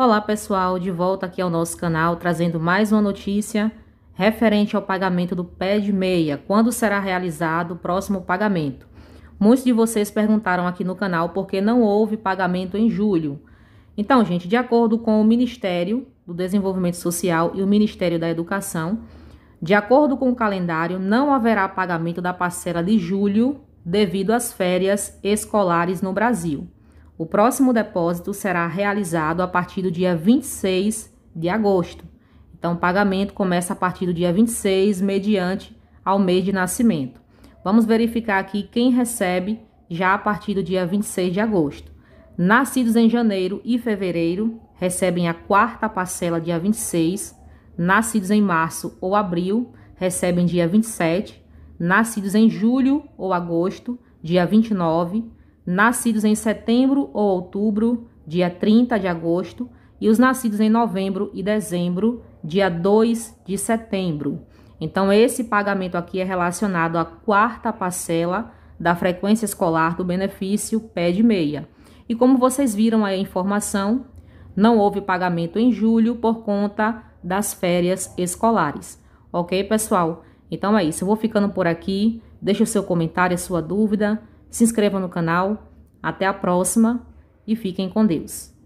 Olá pessoal, de volta aqui ao nosso canal trazendo mais uma notícia referente ao pagamento do pé de meia. Quando será realizado o próximo pagamento? Muitos de vocês perguntaram aqui no canal por que não houve pagamento em julho. Então, gente, de acordo com o Ministério do Desenvolvimento Social e o Ministério da Educação, de acordo com o calendário, não haverá pagamento da parcela de julho devido às férias escolares no Brasil. O próximo depósito será realizado a partir do dia 26 de agosto. Então, o pagamento começa a partir do dia 26, mediante ao mês de nascimento. Vamos verificar aqui quem recebe já a partir do dia 26 de agosto. Nascidos em janeiro e fevereiro recebem a quarta parcela dia 26. Nascidos em março ou abril recebem dia 27. Nascidos em julho ou agosto, dia 29 nascidos em setembro ou outubro, dia 30 de agosto, e os nascidos em novembro e dezembro, dia 2 de setembro. Então, esse pagamento aqui é relacionado à quarta parcela da frequência escolar do benefício pé de meia. E como vocês viram aí a informação, não houve pagamento em julho por conta das férias escolares. Ok, pessoal? Então é isso. Eu vou ficando por aqui. Deixe o seu comentário, a sua dúvida. Se inscreva no canal. Até a próxima e fiquem com Deus.